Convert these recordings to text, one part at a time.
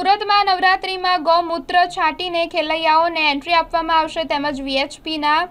સુરતમાં નવરાત્રિમાં ગૌમૂત્ર છાંટીને ખેલૈયાઓને એન્ટ્રી આપવામાં આવશે તેમજ વીએચપીના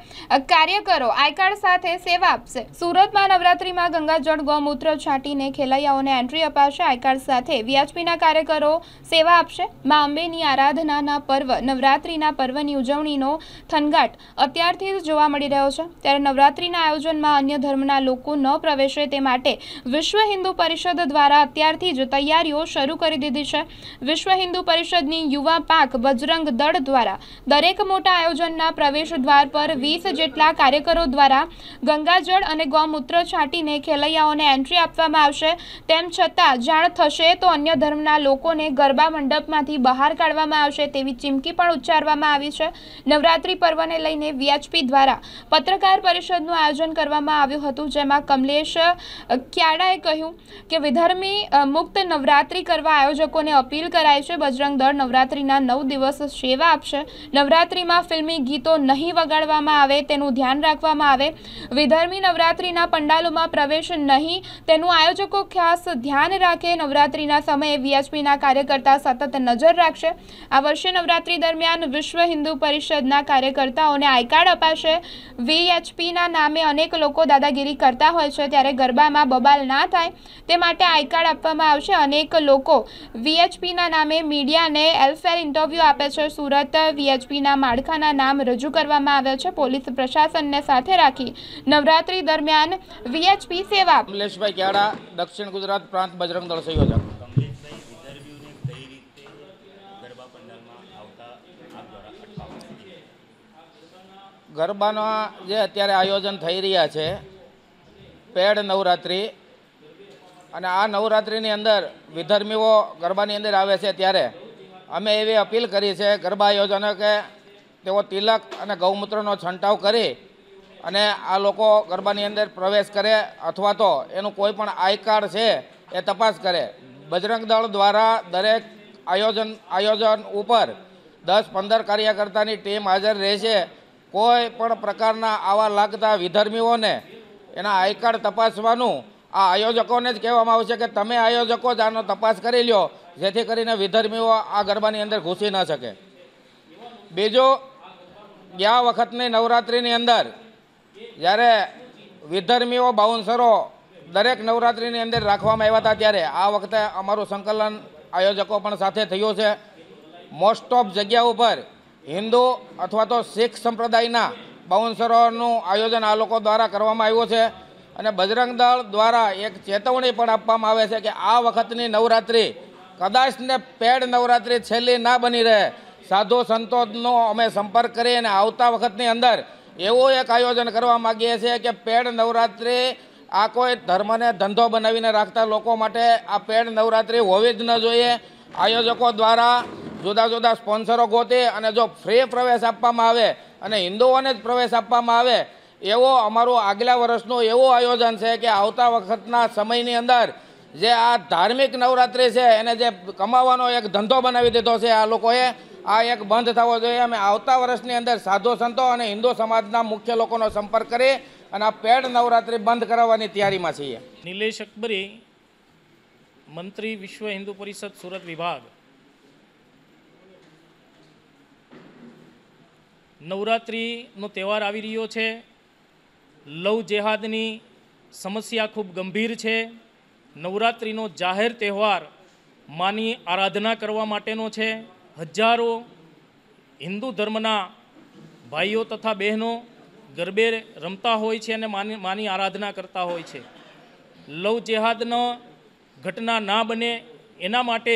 કાર્યકરો આઈકાર્ડ સાથે સેવા આપશે સુરતમાં નવરાત્રીમાં ગંગાજળ ગૌમૂત્ર છાંટીને ખેલૈયાઓને એન્ટ્રી અપાશે આઈકાર્ડ સાથે વીએચપીના કાર્યકરો સેવા આપશે મા અંબેની આરાધનાના પર્વ નવરાત્રિના પર્વની ઉજવણીનો થનગાટ અત્યારથી જ જોવા મળી રહ્યો છે ત્યારે નવરાત્રિના આયોજનમાં અન્ય ધર્મના લોકો ન પ્રવેશે તે માટે વિશ્વ હિન્દુ પરિષદ દ્વારા અત્યારથી જ તૈયારીઓ શરૂ કરી દીધી છે વિશ્વ હિન્દુ પરિષદની યુવા પાક બજરંગ દળ દ્વારા દરેક મોટા આયોજનના પ્રવેશ દ્વાર પર વીસ જેટલા કાર્યકરો દ્વારા ગંગાજળ અને ગૌમૂત્ર છાંટીને ખેલૈયાઓને એન્ટ્રી આપવામાં આવશે તેમ છતાં જાણ થશે તો અન્ય ધર્મના લોકોને ગરબા મંડપમાંથી બહાર કાઢવામાં આવશે તેવી ચીમકી પણ ઉચ્ચારવામાં આવી છે નવરાત્રી પર્વને લઈને વીએચપી દ્વારા પત્રકાર પરિષદનું આયોજન કરવામાં આવ્યું હતું જેમાં કમલેશ ક્યાડાએ કહ્યું કે વિધર્મી મુક્ત નવરાત્રી કરવા આયોજકોને અપીલ કરાય છે આવશે બજરંગ દળ નવરાત્રિના નવ દિવસ સેવા આપશે નવરાત્રિમાં ફિલ્મી ગીતો નહીં વગાડવામાં આવે તેનું ધ્યાન રાખવામાં આવે વિધર્મી નવરાત્રિના પંડાલોમાં પ્રવેશ નહીં તેનું આયોજકો ખાસ ધ્યાન રાખે નવરાત્રિના સમયે વીએચપીના કાર્યકર્તા સતત નજર રાખશે આ વર્ષે નવરાત્રિ દરમિયાન વિશ્વ હિન્દુ પરિષદના કાર્યકર્તાઓને આઈકાર્ડ અપાશે વીએચપીના નામે અનેક લોકો દાદાગીરી કરતા હોય છે ત્યારે ગરબામાં બબાલ ના થાય તે માટે આઈકાર્ડ આપવામાં આવશે અનેક લોકો વીએચપીના નામે મીડિયાને એલફેર ઇન્ટરવ્યૂ આપે છે સુરત વીએચપીના માળખાના નામ રજૂ કરવામાં આવે છે પોલીસ પ્રશાસનને સાથે રાખી નવરાત્રી દરમિયાન વીએચપી સેવા કમલેશભાઈ ક્યારા દક્ષિણ ગુજરાત પ્રાંત બજરંગ દળ સંયોજક ગરબાના જે અત્યારે આયોજન થઈ રહ્યા છે પેડ નવરાત્રિ અને આ નવરાત્રિની અંદર વિધર્મીઓ ગરબાની અંદર આવે છે ત્યારે અમે એવી અપીલ કરી છે ગરબા આયોજનકે તેઓ તિલક અને ગૌમૂત્રનો છંટાવ કરી અને આ લોકો ગરબાની અંદર પ્રવેશ કરે અથવા તો એનું કોઈ પણ આઈ કાર્ડ છે એ તપાસ કરે બજરંગ દળ દ્વારા દરેક આયોજન આયોજન ઉપર દસ પંદર કાર્યકર્તાની ટીમ હાજર રહેશે કોઈ પણ પ્રકારના આવા લાગતા વિધર્મીઓને એના આઈ કાર્ડ તપાસવાનું આ આયોજકોને જ કહેવામાં આવશે કે તમે આયોજકો જ આનો તપાસ કરી લો જેથી કરીને વિધર્મીઓ આ ગરબાની અંદર ઘૂસી ન શકે બીજો ગયા વખતની નવરાત્રિની અંદર જ્યારે વિધર્મીઓ બાઉન્સરો દરેક નવરાત્રિની અંદર રાખવામાં આવ્યા હતા ત્યારે આ વખતે અમારું સંકલન આયોજકો પણ સાથે થયું છે મોસ્ટ ઓફ જગ્યા ઉપર હિન્દુ અથવા તો શીખ સંપ્રદાયના બાઉન્સરોનું આયોજન આ લોકો દ્વારા કરવામાં આવ્યું છે અને બજરંગ દળ દ્વારા એક ચેતવણી પણ આપવામાં આવે છે કે આ વખતની નવરાત્રિ કદાચને પેડ નવરાત્રિ છેલ્લી ના બની રહે સાધુ સંતોનો અમે સંપર્ક કરી અને આવતા વખતની અંદર એવું એક આયોજન કરવા માગીએ છીએ કે પેડ નવરાત્રિ આ કોઈ ધર્મને ધંધો બનાવીને રાખતા લોકો માટે આ પેડ નવરાત્રિ હોવી જ ન જોઈએ આયોજકો દ્વારા જુદા જુદા સ્પોન્સરો ગોતી અને જો ફ્રી પ્રવેશ આપવામાં આવે અને હિન્દુઓને જ પ્રવેશ આપવામાં આવે એવો અમારો આગલા વર્ષનો એવો આયોજન છે કે આવતા વખતના સમયની અંદર જે આ ધાર્મિક નવરાત્રિ છે એને જે કમાવાનો એક ધંધો બનાવી દીધો છે આ લોકોએ આ એક બંધ થવો જોઈએ અમે આવતા વર્ષની અંદર સાધુ સંતો અને હિન્દુ સમાજના મુખ્ય લોકોનો સંપર્ક કરી અને આ પેડ નવરાત્રિ બંધ કરાવવાની તૈયારીમાં છીએ નિલેશ અકબરી મંત્રી વિશ્વ હિન્દુ પરિષદ સુરત વિભાગ નવરાત્રિનો તહેવાર આવી રહ્યો છે લવ જેહાદની સમસ્યા ખૂબ ગંભીર છે નવરાત્રિનો જાહેર તહેવાર માની આરાધના કરવા માટેનો છે હજારો હિન્દુ ધર્મના ભાઈઓ તથા બહેનો ગરબે રમતા હોય છે અને માની માની આરાધના કરતા હોય છે લવ જેહાદનો ઘટના ના બને એના માટે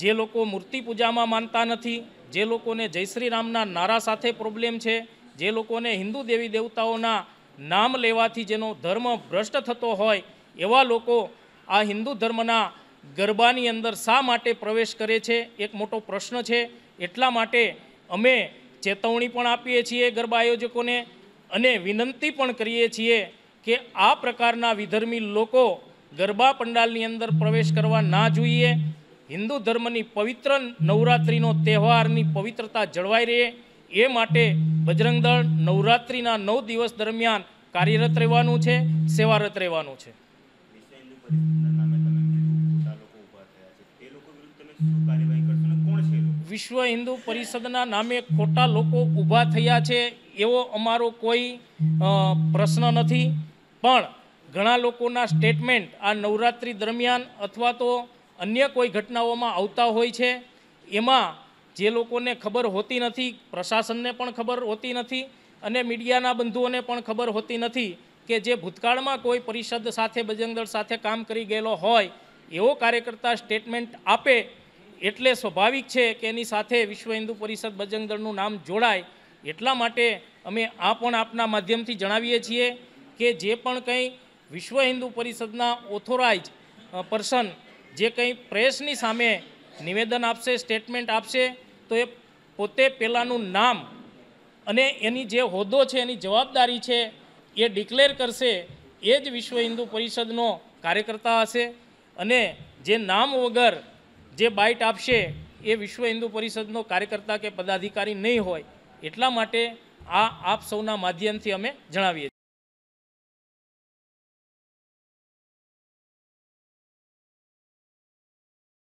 જે લોકો મૂર્તિ પૂજામાં માનતા નથી જે લોકોને જય શ્રી રામના નારા સાથે પ્રોબ્લેમ છે જે લોકોને હિન્દુ દેવી દેવતાઓના નામ લેવાથી જેનો ધર્મ ભ્રષ્ટ થતો હોય એવા લોકો આ હિન્દુ ધર્મના ગરબાની અંદર શા માટે પ્રવેશ કરે છે એક મોટો પ્રશ્ન છે એટલા માટે અમે ચેતવણી પણ આપીએ છીએ ગરબા આયોજકોને અને વિનંતી પણ કરીએ છીએ કે આ પ્રકારના વિધર્મી લોકો ગરબા પંડાલની અંદર પ્રવેશ કરવા ના જોઈએ હિન્દુ ધર્મની પવિત્ર નવરાત્રિનો તહેવારની પવિત્રતા જળવાઈ રહે એ માટે બજરંગદળ નવરાત્રિના નવ દિવસ દરમિયાન કાર્યરત રહેવાનું છે સેવારત રહેવાનું છે વિશ્વ હિન્દુ પરિષદના નામે ખોટા લોકો ઊભા થયા છે એવો અમારો કોઈ પ્રશ્ન નથી પણ ઘણા લોકોના સ્ટેટમેન્ટ આ નવરાત્રિ દરમિયાન અથવા તો અન્ય કોઈ ઘટનાઓમાં આવતા હોય છે એમાં જે લોકોને ખબર હોતી નથી પ્રશાસનને પણ ખબર હોતી નથી અને મીડિયાના બંધુઓને પણ ખબર હોતી નથી કે જે ભૂતકાળમાં કોઈ પરિષદ સાથે બજરંગદળ સાથે કામ કરી ગયેલો હોય એવો કાર્યકર્તા સ્ટેટમેન્ટ આપે એટલે સ્વાભાવિક છે કે એની સાથે વિશ્વ હિન્દુ પરિષદ બજરંગદળનું નામ જોડાય એટલા માટે અમે આ પણ આપના માધ્યમથી જણાવીએ છીએ કે જે પણ કંઈ વિશ્વ હિન્દુ પરિષદના ઓથોરાઇઝ પર્સન જે કંઈ પ્રેસની સામે નિવેદન આપશે સ્ટેટમેન્ટ આપશે તો એ પોતે પહેલાંનું નામ અને એની જે હોદ્દો છે એની જવાબદારી છે એ ડિક્લેર કરશે એ જ વિશ્વ હિન્દુ પરિષદનો કાર્યકર્તા હશે અને જે નામ વગર જે બાઇટ આપશે એ વિશ્વ હિન્દુ પરિષદનો કાર્યકર્તા કે પદાધિકારી નહીં હોય એટલા માટે આ આપ સૌના માધ્યમથી અમે જણાવીએ